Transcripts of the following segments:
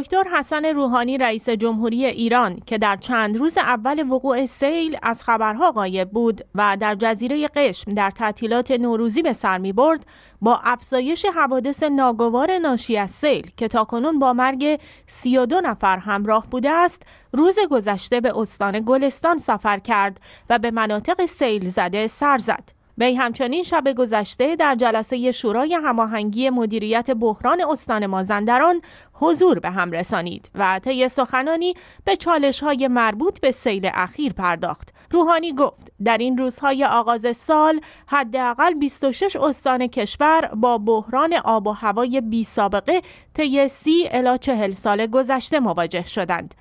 دکتر حسن روحانی رئیس جمهوری ایران که در چند روز اول وقوع سیل از خبرها غایب بود و در جزیره قشم در تعطیلات نوروزی به سر می برد با افزایش حوادث ناگوار ناشی از سیل که تاکنون با مرگ 32 نفر همراه بوده است روز گذشته به استان گلستان سفر کرد و به مناطق سیل زده سر زد وی همچنین شب گذشته در جلسه شورای هماهنگی مدیریت بحران استان مازندران حضور به هم رسانید و طی سخنانی به چالش های مربوط به سیل اخیر پرداخت. روحانی گفت در این روزهای آغاز سال حداقل 26 استان کشور با بحران آب و هوای بی سابقه طی 30 الی 40 سال گذشته مواجه شدند.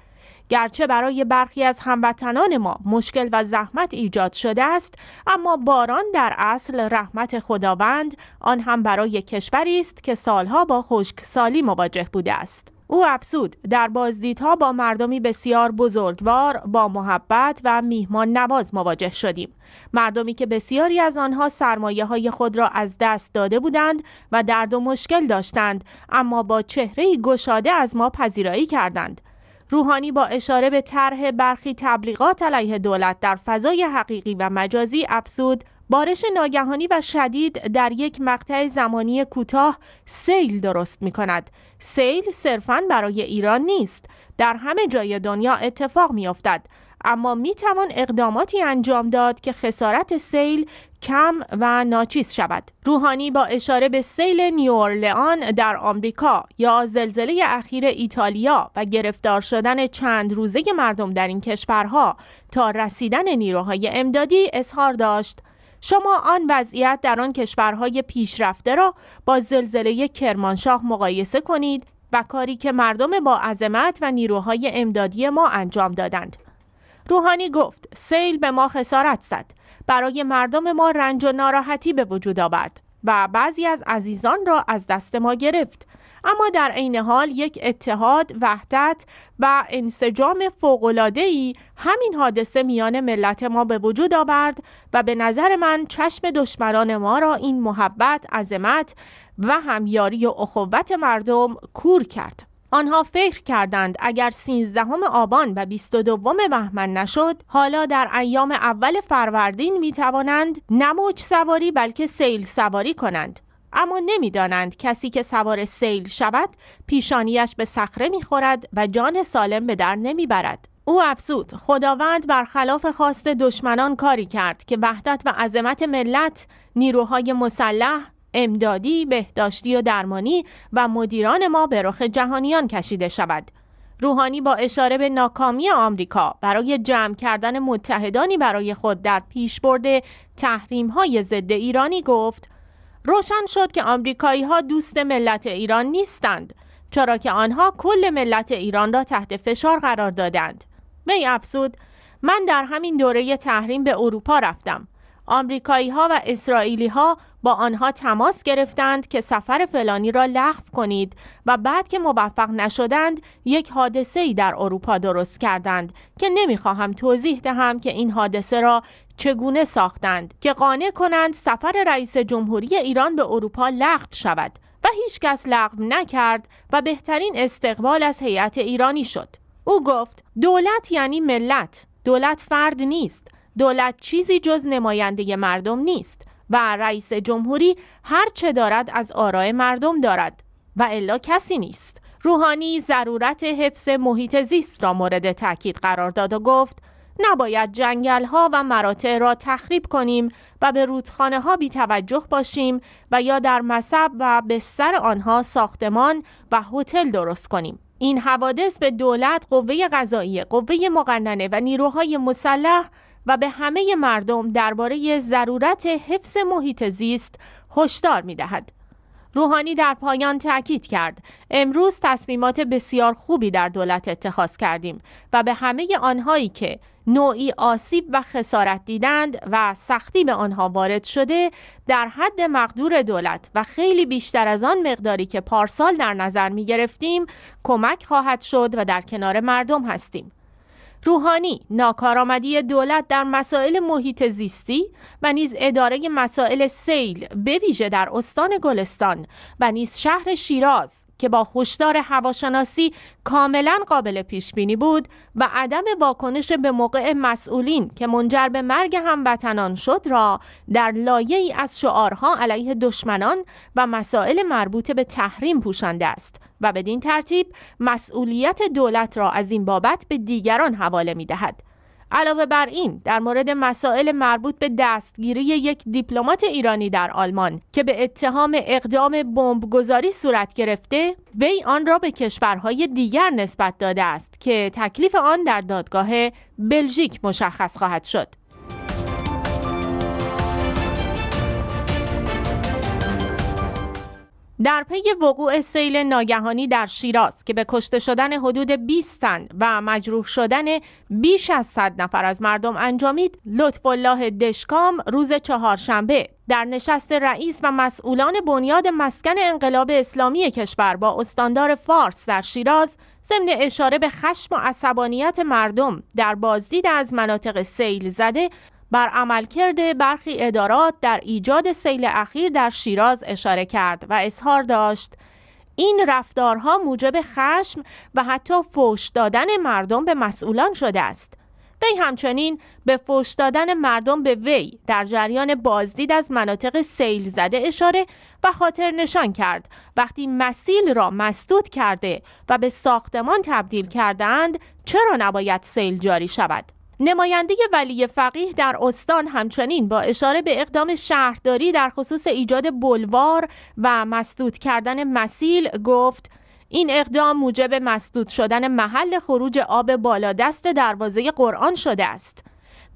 گرچه برای برخی از هموطنان ما مشکل و زحمت ایجاد شده است اما باران در اصل رحمت خداوند آن هم برای کشوری است که سالها با خشکسالی مواجه بوده است او افزود در بازدیدها با مردمی بسیار بزرگوار با محبت و میهمان نواز مواجه شدیم مردمی که بسیاری از آنها سرمایه های خود را از دست داده بودند و درد و مشکل داشتند اما با چهره گشاده از ما پذیرایی کردند روحانی با اشاره به طرح برخی تبلیغات علیه دولت در فضای حقیقی و مجازی افسود، بارش ناگهانی و شدید در یک مقطع زمانی کوتاه سیل درست می کند. سیل صرفاً برای ایران نیست. در همه جای دنیا اتفاق می افتد. اما می توان اقداماتی انجام داد که خسارت سیل کم و ناچیز شود. روحانی با اشاره به سیل نیورلئان در آمریکا یا زلزله اخیر ایتالیا و گرفتار شدن چند روزه مردم در این کشورها تا رسیدن نیروهای امدادی اظهار داشت. شما آن وضعیت در آن کشورهای پیشرفته را با زلزله کرمانشاه مقایسه کنید و کاری که مردم با عظمت و نیروهای امدادی ما انجام دادند. روحانی گفت سیل به ما خسارت زد برای مردم ما رنج و ناراحتی به وجود آورد و بعضی از عزیزان را از دست ما گرفت اما در عین حال یک اتحاد، وحدت و انسجام فوق‌العاده‌ای همین حادثه میان ملت ما به وجود آورد و به نظر من چشم دشمنان ما را این محبت، عظمت و همیاری و اخوت مردم کور کرد. آنها فکر کردند اگر 13 آبان و 22 بهمن نشد حالا در ایام اول فروردین می توانند نه سواری بلکه سیل سواری کنند اما نمیدانند کسی که سوار سیل شود پیشانیش به صخره میخورد و جان سالم به در نمیبرد او افزود خداوند برخلاف خواست دشمنان کاری کرد که وحدت و عظمت ملت نیروهای مسلح امدادی، بهداشتی و درمانی و مدیران ما به رخ جهانیان کشیده شود. روحانی با اشاره به ناکامی آمریکا برای جمع کردن متحدانی برای خود در پیشبرد تحریم های ضد ایرانی گفت روشن شد که آمریکایی ها دوست ملت ایران نیستند چرا که آنها کل ملت ایران را تحت فشار قرار دادند. می افزود من در همین دوره تحریم به اروپا رفتم آمریکایی ها و اسرائیلی ها با آنها تماس گرفتند که سفر فلانی را لغو کنید و بعد که موفق نشدند یک حادثه ای در اروپا درست کردند که نمیخواهم توضیح دهم که این حادثه را چگونه ساختند که قانع کنند سفر رئیس جمهوری ایران به اروپا لغو شود و هیچکس لغو نکرد و بهترین استقبال از هیئت ایرانی شد او گفت دولت یعنی ملت دولت فرد نیست دولت چیزی جز نماینده مردم نیست و رئیس جمهوری هر چه دارد از آرای مردم دارد و الا کسی نیست روحانی ضرورت حفظ محیط زیست را مورد تاکید قرار داد و گفت نباید جنگل ها و مراتع را تخریب کنیم و به رودخانه ها توجه باشیم و یا در مصب و سر آنها ساختمان و هتل درست کنیم. این حوادث به دولت، قوه قضایی، قوه مقننه و نیروهای مسلح و به همه مردم درباره ضرورت حفظ محیط زیست هشدار می دهد. روحانی در پایان تاکید کرد امروز تصمیمات بسیار خوبی در دولت اتخاذ کردیم و به همه آنهایی که نوعی آسیب و خسارت دیدند و سختی به آنها وارد شده در حد مقدور دولت و خیلی بیشتر از آن مقداری که پارسال در نظر می گرفتیم کمک خواهد شد و در کنار مردم هستیم. روحانی ناکارآمدی دولت در مسائل محیط زیستی و نیز اداره مسائل سیل به ویژه در استان گلستان و نیز شهر شیراز که با هشدار هواشناسی کاملا قابل پیش بینی بود و عدم واکنش به موقع مسئولین که منجر به مرگ هموطنان شد را در لایه ای از شعارها علیه دشمنان و مسائل مربوط به تحریم پوشانده است و بدین ترتیب مسئولیت دولت را از این بابت به دیگران حواله می دهد. علاوه بر این در مورد مسائل مربوط به دستگیری یک دیپلمات ایرانی در آلمان که به اتهام اقدام بمبگذاری صورت گرفته وی آن را به کشورهای دیگر نسبت داده است که تکلیف آن در دادگاه بلژیک مشخص خواهد شد در پی وقوع سیل ناگهانی در شیراز که به کشته شدن حدود 20 تن و مجروح شدن بیش از 100 نفر از مردم انجامید، لطف الله دشکام روز چهارشنبه در نشست رئیس و مسئولان بنیاد مسکن انقلاب اسلامی کشور با استاندار فارس در شیراز ضمن اشاره به خشم و عصبانیت مردم در بازدید از مناطق سیل زده بر عملکرد برخی ادارات در ایجاد سیل اخیر در شیراز اشاره کرد و اظهار داشت این رفتارها موجب خشم و حتی فوش دادن مردم به مسئولان شده است وی همچنین به فوش دادن مردم به وی در جریان بازدید از مناطق سیل زده اشاره و خاطر نشان کرد وقتی مسیل را مسدود کرده و به ساختمان تبدیل کردند چرا نباید سیل جاری شود نماینده ولی فقیه در استان همچنین با اشاره به اقدام شهرداری در خصوص ایجاد بلوار و مسدود کردن مسیل گفت این اقدام موجب مسدود شدن محل خروج آب بالادست دروازه قرآن شده است.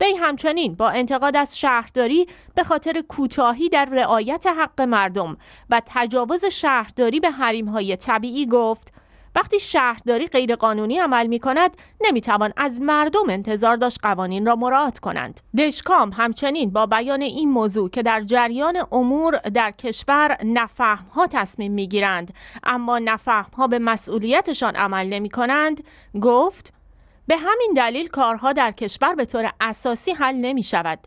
وی همچنین با انتقاد از شهرداری به خاطر کوتاهی در رعایت حق مردم و تجاوز شهرداری به حریمهای طبیعی گفت وقتی شهرداری قانونی عمل می کند نمیتوان از مردم انتظار داشت قوانین را مراعات کنند دشکام همچنین با بیان این موضوع که در جریان امور در کشور نفهم ها تصمیم می گیرند اما نفهم ها به مسئولیتشان عمل نمی کنند گفت به همین دلیل کارها در کشور به طور اساسی حل نمی شود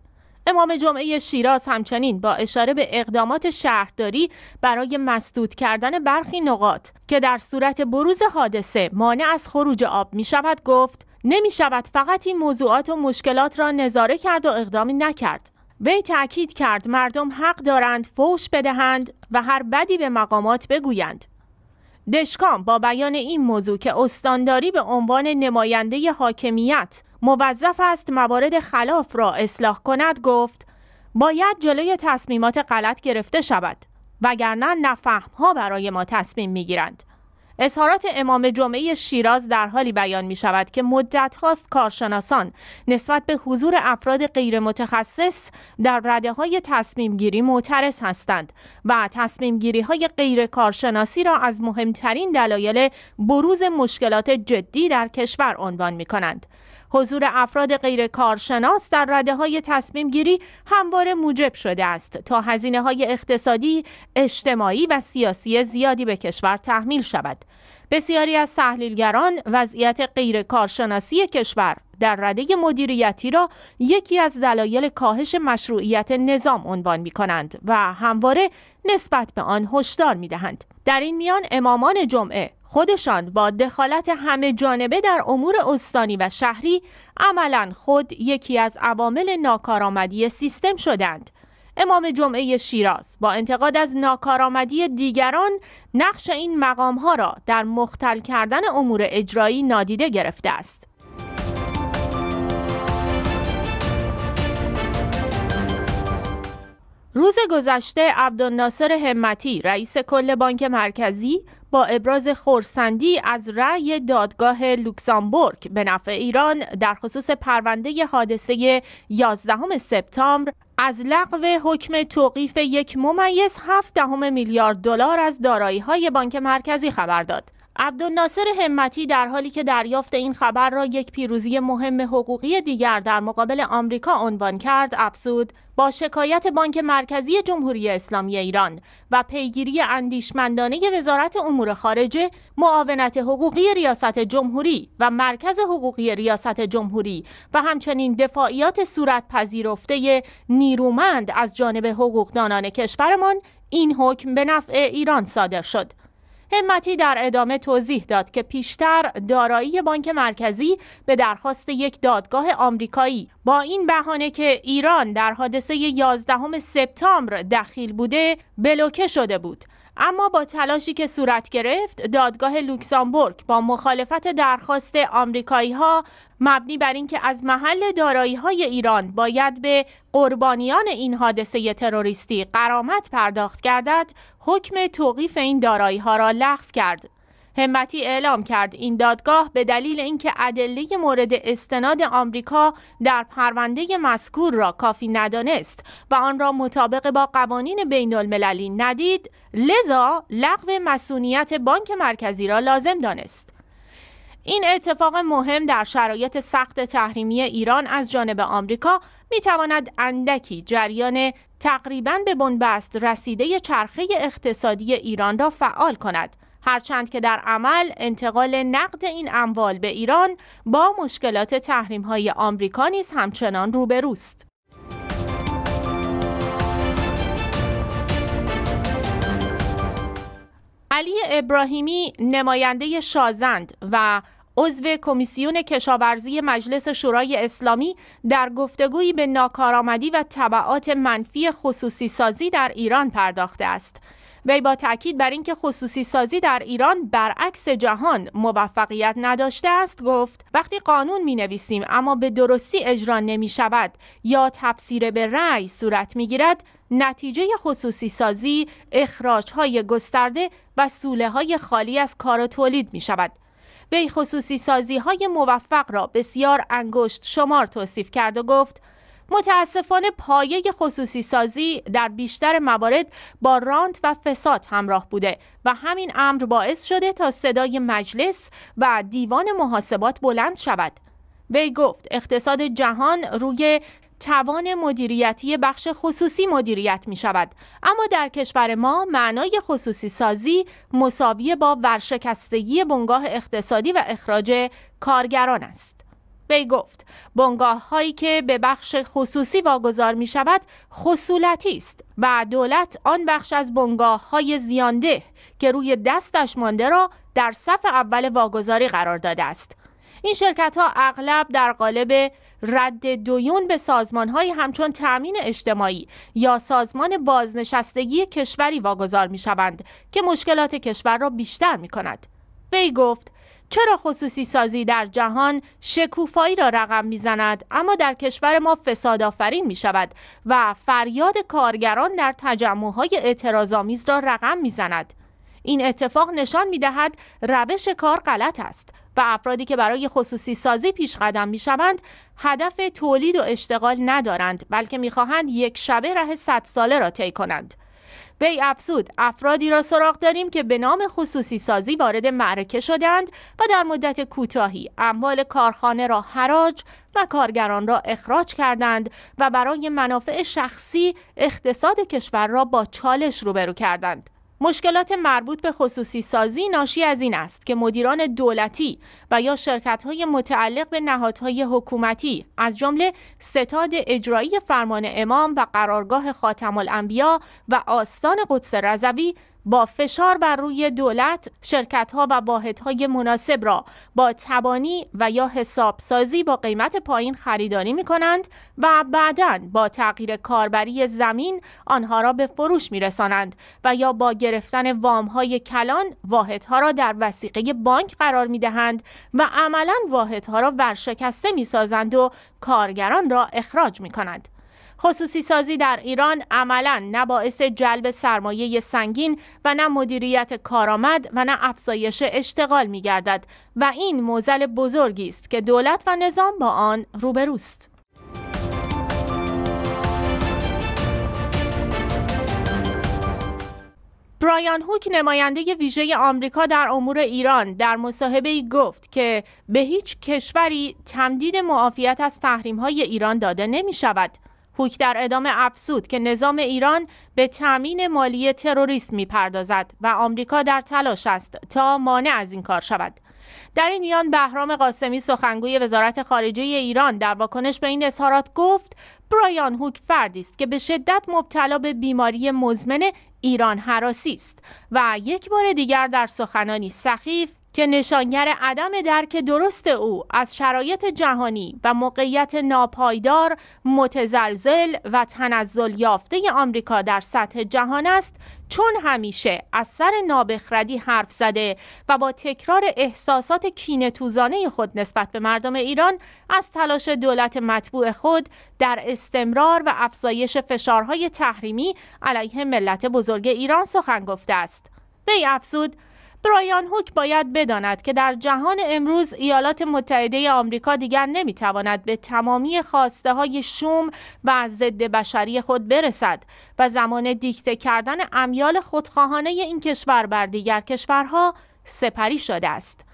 امام جمعه شیراز همچنین با اشاره به اقدامات شهرداری برای مسدود کردن برخی نقاط که در صورت بروز حادثه مانع از خروج آب می شود گفت نمی شود فقط این موضوعات و مشکلات را نظاره کرد و اقدامی نکرد وی تاکید کرد مردم حق دارند فوش بدهند و هر بدی به مقامات بگویند دشکام با بیان این موضوع که استانداری به عنوان نماینده حاکمیت موظف است موارد خلاف را اصلاح کند گفت باید جلوی تصمیمات غلط گرفته شود وگرنه نفهم ها برای ما تصمیم می گیرند. اظهارات امام جمعه شیراز در حالی بیان می شود که مدت هاست کارشناسان نسبت به حضور افراد غیر متخصص در رده های تصمیم گیری معترض هستند و تصمیم گیری های غیر کارشناسی را از مهمترین دلایل بروز مشکلات جدی در کشور عنوان می کنند. حضور افراد غیر کارشناس در رده های تصمیم گیری همواره موجب شده است تا هزینه های اقتصادی، اجتماعی و سیاسی زیادی به کشور تحمیل شود. بسیاری از تحلیلگران وضعیت غیر کارشناسی کشور در رده مدیریتی را یکی از دلایل کاهش مشروعیت نظام عنوان می کنند و همواره نسبت به آن هشدار می دهند. در این میان امامان جمعه خودشان با دخالت همه جانبه در امور استانی و شهری عملا خود یکی از عوامل ناکارآمدی سیستم شدند امام جمعه شیراز با انتقاد از ناکارآمدی دیگران نقش این مقام ها را در مختل کردن امور اجرایی نادیده گرفته است روز گذشته عبدالناصر همتی رئیس کل بانک مرکزی با ابراز خورسندی از رأی دادگاه لوکزامبورگ به نفع ایران در خصوص پرونده حادثه 11 سپتامبر از لغو حکم توقیف یک ممیز هفت میلیارد دلار از دارایی های بانک مرکزی خبر داد. عبدالناصر همتی در حالی که دریافت این خبر را یک پیروزی مهم حقوقی دیگر در مقابل آمریکا عنوان کرد افزود با شکایت بانک مرکزی جمهوری اسلامی ایران و پیگیری اندیشمندانه وزارت امور خارجه معاونت حقوقی ریاست جمهوری و مرکز حقوقی ریاست جمهوری و همچنین دفاعیات صورت پذیرفته نیرومند از جانب حقوقدانان کشورمان این حکم به نفع ایران صادر شد همتی در ادامه توضیح داد که پیشتر دارایی بانک مرکزی به درخواست یک دادگاه آمریکایی با این بهانه که ایران در حادثه 11 سپتامبر دخیل بوده بلوکه شده بود اما با تلاشی که صورت گرفت دادگاه لوکسامبورگ با مخالفت درخواست آمریکایی ها مبنی بر اینکه از محل دارایی های ایران باید به قربانیان این حادثه تروریستی قرامت پرداخت گردد حکم توقیف این دارایی ها را لغو کرد همتی اعلام کرد این دادگاه به دلیل اینکه ادله مورد استناد آمریکا در پرونده مذکور را کافی ندانست و آن را مطابق با قوانین بین المللی ندید لذا لغو مسئولیت بانک مرکزی را لازم دانست این اتفاق مهم در شرایط سخت تحریمی ایران از جانب آمریکا می تواند اندکی جریان تقریبا به بنبست رسیده چرخه اقتصادی ایران را فعال کند هرچند که در عمل انتقال نقد این اموال به ایران با مشکلات تحریم های آمریکا نیز همچنان روبروست علی ابراهیمی نماینده شازند و عضو کمیسیون کشاورزی مجلس شورای اسلامی در گفتگویی به ناکارآمدی و طبعات منفی خصوصی سازی در ایران پرداخته است. وی با تاکید بر اینکه خصوصی سازی در ایران برعکس جهان موفقیت نداشته است گفت وقتی قانون می نویسیم اما به درستی اجرا نمی شود یا تفسیر به رأی صورت می گیرد نتیجه خصوصی سازی اخراج های گسترده و سوله های خالی از کار تولید می شود. وی خصوصی سازی های موفق را بسیار انگشت شمار توصیف کرد و گفت متاسفانه پایه خصوصی سازی در بیشتر موارد با رانت و فساد همراه بوده و همین امر باعث شده تا صدای مجلس و دیوان محاسبات بلند شود. وی گفت اقتصاد جهان روی توان مدیریتی بخش خصوصی مدیریت می شود اما در کشور ما معنای خصوصی سازی مساوی با ورشکستگی بنگاه اقتصادی و اخراج کارگران است وی گفت بنگاه هایی که به بخش خصوصی واگذار می شود خصولتی است و دولت آن بخش از بنگاه های زیانده که روی دستش مانده را در صف اول واگذاری قرار داده است این شرکت ها اغلب در قالب رد دویون به سازمان های همچون تأمین اجتماعی یا سازمان بازنشستگی کشوری واگذار می شوند که مشکلات کشور را بیشتر می کند. وی گفت چرا خصوصی سازی در جهان شکوفایی را رقم میزند اما در کشور ما فساد آفرین می شود و فریاد کارگران در تجمعهای های اعتراضآمیز را رقم میزند این اتفاق نشان می دهد روش کار غلط است و افرادی که برای خصوصی سازی پیش قدم می شوند هدف تولید و اشتغال ندارند بلکه میخواهند یک شبه ره صد ساله را طی کنند وی افزود افرادی را سراغ داریم که به نام خصوصی سازی وارد معرکه شدند و در مدت کوتاهی اموال کارخانه را حراج و کارگران را اخراج کردند و برای منافع شخصی اقتصاد کشور را با چالش روبرو کردند مشکلات مربوط به خصوصی سازی ناشی از این است که مدیران دولتی و یا شرکت های متعلق به نهادهای حکومتی از جمله ستاد اجرایی فرمان امام و قرارگاه خاتم الانبیا و آستان قدس رضوی با فشار بر روی دولت شرکتها و واحدهای مناسب را با تبانی و یا حسابسازی با قیمت پایین خریداری می کنند و بعدا با تغییر کاربری زمین آنها را به فروش می رسانند و یا با گرفتن های کلان واحدها را در وسیقه بانک قرار می دهند و عملا واحدها را ورشکسته می سازند و کارگران را اخراج می کنند. خصوصی سازی در ایران عملا نه باعث جلب سرمایه سنگین و نه مدیریت کارآمد و نه افزایش اشتغال می گردد و این موزل بزرگی است که دولت و نظام با آن روبروست. برایان هوک نماینده ویژه آمریکا در امور ایران در مصاحبه گفت که به هیچ کشوری تمدید معافیت از تحریم های ایران داده نمی شود. هوک در ادامه افزود که نظام ایران به تامین مالی تروریست میپردازد و آمریکا در تلاش است تا مانع از این کار شود در این میان بهرام قاسمی سخنگوی وزارت خارجه ایران در واکنش به این اظهارات گفت برایان هوک فردی است که به شدت مبتلا به بیماری مزمن ایران حراسی است و یک بار دیگر در سخنانی سخیف که نشانگر عدم درک درست او از شرایط جهانی و موقعیت ناپایدار متزلزل و تنزل یافته آمریکا در سطح جهان است چون همیشه از سر نابخردی حرف زده و با تکرار احساسات کینه خود نسبت به مردم ایران از تلاش دولت مطبوع خود در استمرار و افزایش فشارهای تحریمی علیه ملت بزرگ ایران سخن گفته است. وی افزود برایان هوک باید بداند که در جهان امروز ایالات متحده آمریکا دیگر نمیتواند به تمامی خواسته های شوم و ضد بشری خود برسد و زمان دیکته کردن امیال خودخواهانه این کشور بر دیگر کشورها سپری شده است.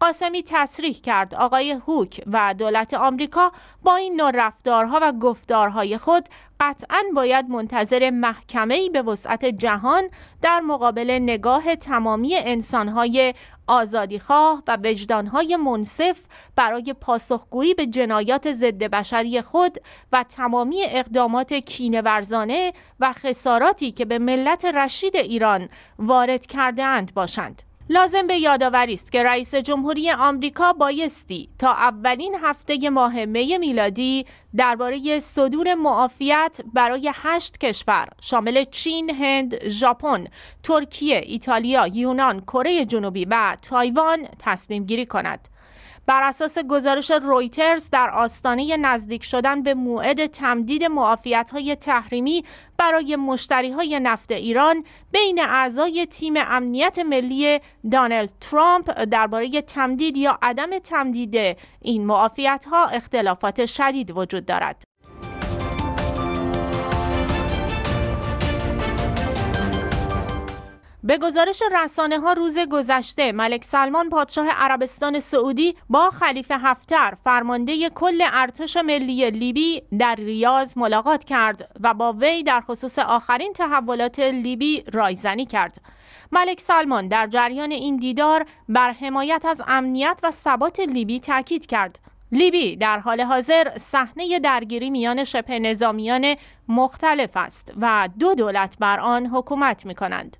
قاسمی تصریح کرد آقای هوک و دولت آمریکا با این نوع رفتارها و گفتارهای خود قطعا باید منتظر محکمه به وسعت جهان در مقابل نگاه تمامی انسانهای آزادیخواه و وجدانهای منصف برای پاسخگویی به جنایات ضد بشری خود و تمامی اقدامات ورزانه و خساراتی که به ملت رشید ایران وارد کرده اند باشند. لازم به یادآوری است که رئیس جمهوری آمریکا بایستی تا اولین هفته ماه می میلادی درباره صدور معافیت برای هشت کشور شامل چین، هند، ژاپن، ترکیه، ایتالیا، یونان، کره جنوبی و تایوان تصمیم گیری کند. بر اساس گزارش رویترز در آستانه نزدیک شدن به موعد تمدید معافیت های تحریمی برای مشتری های نفت ایران بین اعضای تیم امنیت ملی دانلد ترامپ درباره تمدید یا عدم تمدید این معافیت ها اختلافات شدید وجود دارد. به گزارش رسانه ها روز گذشته ملک سلمان پادشاه عربستان سعودی با خلیفه هفتر فرمانده کل ارتش ملی لیبی در ریاض ملاقات کرد و با وی در خصوص آخرین تحولات لیبی رایزنی کرد. ملک سلمان در جریان این دیدار بر حمایت از امنیت و ثبات لیبی تاکید کرد. لیبی در حال حاضر صحنه درگیری میان شبه نظامیان مختلف است و دو دولت بر آن حکومت می کنند.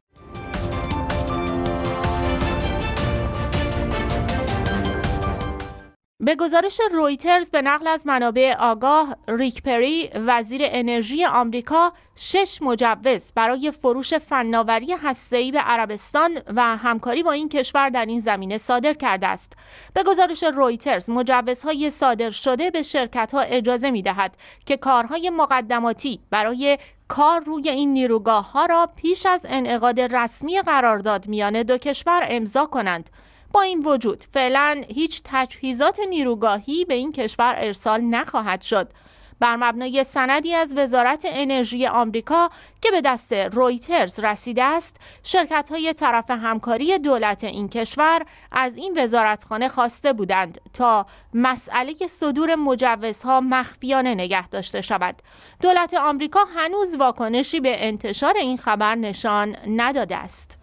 به گزارش رویترز به نقل از منابع آگاه ریک پری وزیر انرژی آمریکا شش مجوز برای فروش فناوری هسته‌ای به عربستان و همکاری با این کشور در این زمینه صادر کرده است. به گزارش رویترز مجوزهای صادر شده به شرکتها اجازه می‌دهد که کارهای مقدماتی برای کار روی این نیروگاه ها را پیش از انعقاد رسمی قرارداد میان دو کشور امضا کنند. با این وجود فعلا هیچ تجهیزات نیروگاهی به این کشور ارسال نخواهد شد بر مبنای سندی از وزارت انرژی آمریکا که به دست رویترز رسیده است شرکت های طرف همکاری دولت این کشور از این وزارتخانه خواسته بودند تا مسئله صدور مجوزها مخفیانه نگه داشته شود دولت آمریکا هنوز واکنشی به انتشار این خبر نشان نداده است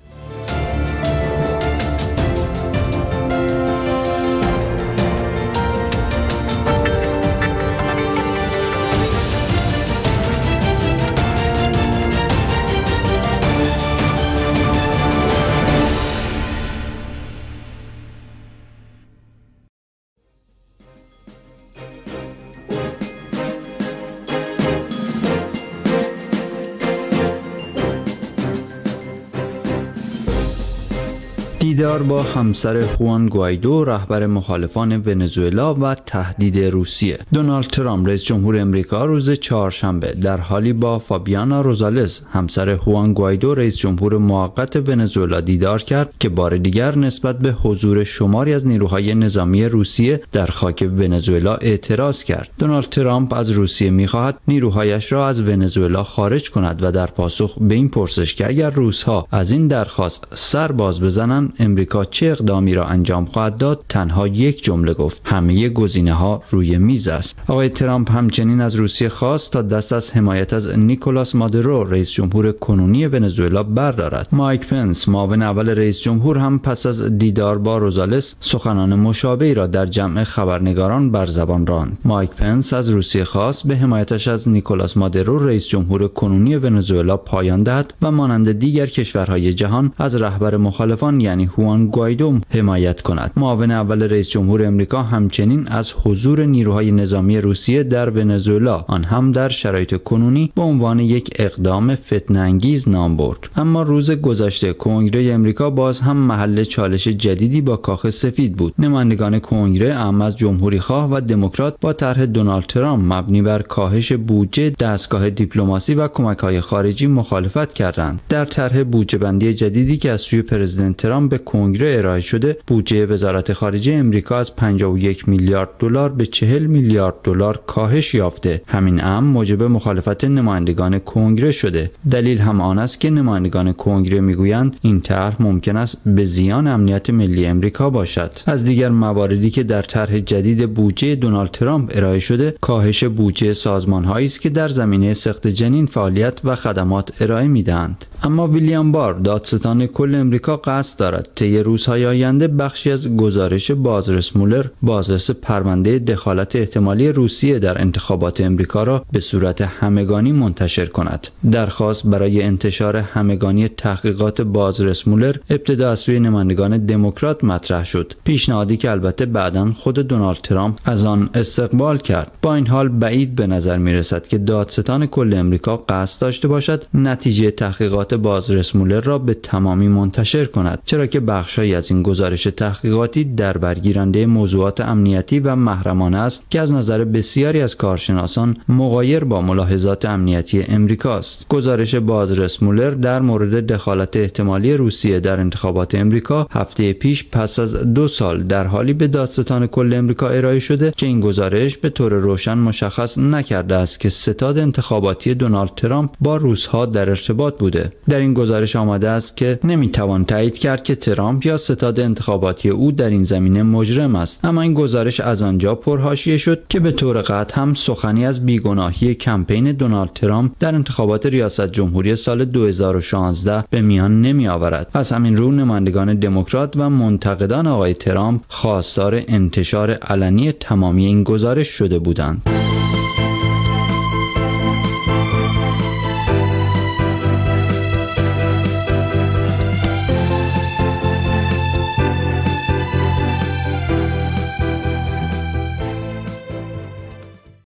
دیدار با همسر خوان گوایدو رهبر مخالفان ونزوئلا و تهدید روسیه دونالد ترامپ رئیس جمهور امریکا روز چهارشنبه در حالی با فابیانا روزالز همسر خوان گوایدو رئیس جمهور موقت ونزوئلا دیدار کرد که بار دیگر نسبت به حضور شماری از نیروهای نظامی روسیه در خاک ونزوئلا اعتراض کرد دونالد ترامپ از روسیه میخواهد نیروهایش را از ونزوئلا خارج کند و در پاسخ به این پرسش که اگر روسها از این درخواست سر باز بزنند امریکا چه اقدامی را انجام خواهد داد تنها یک جمله گفت همه گزینه ها روی میز است آقای ترامپ همچنین از روسیه خواست تا دست از حمایت از نیکولاس مادورو رئیس جمهور کنونی ونزوئلا بردارد مایک پنس معاون اول رئیس جمهور هم پس از دیدار با روزالس سخنان مشابهی را در جمع خبرنگاران بر زبان راند مایک پنس از روسیه خواست به حمایتش از نیکولاس مادورو رئیس جمهور کنونی ونزوئلا پایان دهد و مانند دیگر کشورهای جهان از رهبر مخالفان یعنی هوان گوایدو حمایت کند معاون اول رئیس جمهور امریکا همچنین از حضور نیروهای نظامی روسیه در ونزوئلا آن هم در شرایط کنونی به عنوان یک اقدام فتنهانگیز نام برد اما روز گذشته کنگره امریکا باز هم محل چالش جدیدی با کاخ سفید بود نمایندگان کنگره اعم از جمهوری خواه و دموکرات با طرح دونالد ترامپ مبنی بر کاهش بودجه دستگاه دیپلماسی و کمک های خارجی مخالفت کردند در طرح بودجه بندی جدیدی که از سوی پرزیدنت ترامپ به کنگره ارائه شده بودجه وزارت خارجه امریکا از 51 میلیارد دلار به 40 میلیارد دلار کاهش یافته همین ام موجب مخالفت نمایندگان کنگره شده دلیل هم آن است که نمایندگان کنگره میگویند این طرح ممکن است به زیان امنیت ملی امریکا باشد از دیگر مواردی که در طرح جدید بودجه دونالد ترامپ ارائه شده کاهش بودجه سازمانهایی است که در زمینه سخت جنین فعالیت و خدمات ارائه میدهند اما ویلیام بار دادستان کل امریکا قصد دارد دارد طی روزهای آینده بخشی از گزارش بازرس مولر بازرس پرونده دخالت احتمالی روسیه در انتخابات امریکا را به صورت همگانی منتشر کند درخواست برای انتشار همگانی تحقیقات بازرس مولر ابتدا از سوی نمایندگان دموکرات مطرح شد پیشنهادی که البته بعدا خود دونالد ترامپ از آن استقبال کرد با این حال بعید به نظر می رسد که دادستان کل امریکا قصد داشته باشد نتیجه تحقیقات بازرس مولر را به تمامی منتشر کند چرا که بخشهایی از این گزارش تحقیقاتی در برگیرنده موضوعات امنیتی و محرمانه است که از نظر بسیاری از کارشناسان مغایر با ملاحظات امنیتی امریکاست گزارش بازرس مولر در مورد دخالت احتمالی روسیه در انتخابات امریکا هفته پیش پس از دو سال در حالی به دادستان کل امریکا ارائه شده که این گزارش به طور روشن مشخص نکرده است که ستاد انتخاباتی دونالد ترامپ با روسها در ارتباط بوده در این گزارش آمده است که نمیتوان تایید کرد که ترامپ یا ستاد انتخاباتی او در این زمینه مجرم است اما این گزارش از آنجا پرهاشیه شد که به طور قطع هم سخنی از بیگناهی کمپین دونالد ترامپ در انتخابات ریاست جمهوری سال 2016 به میان نمی آورد پس همین رو نمایندگان دموکرات و منتقدان آقای ترامپ خواستار انتشار علنی تمامی این گزارش شده بودند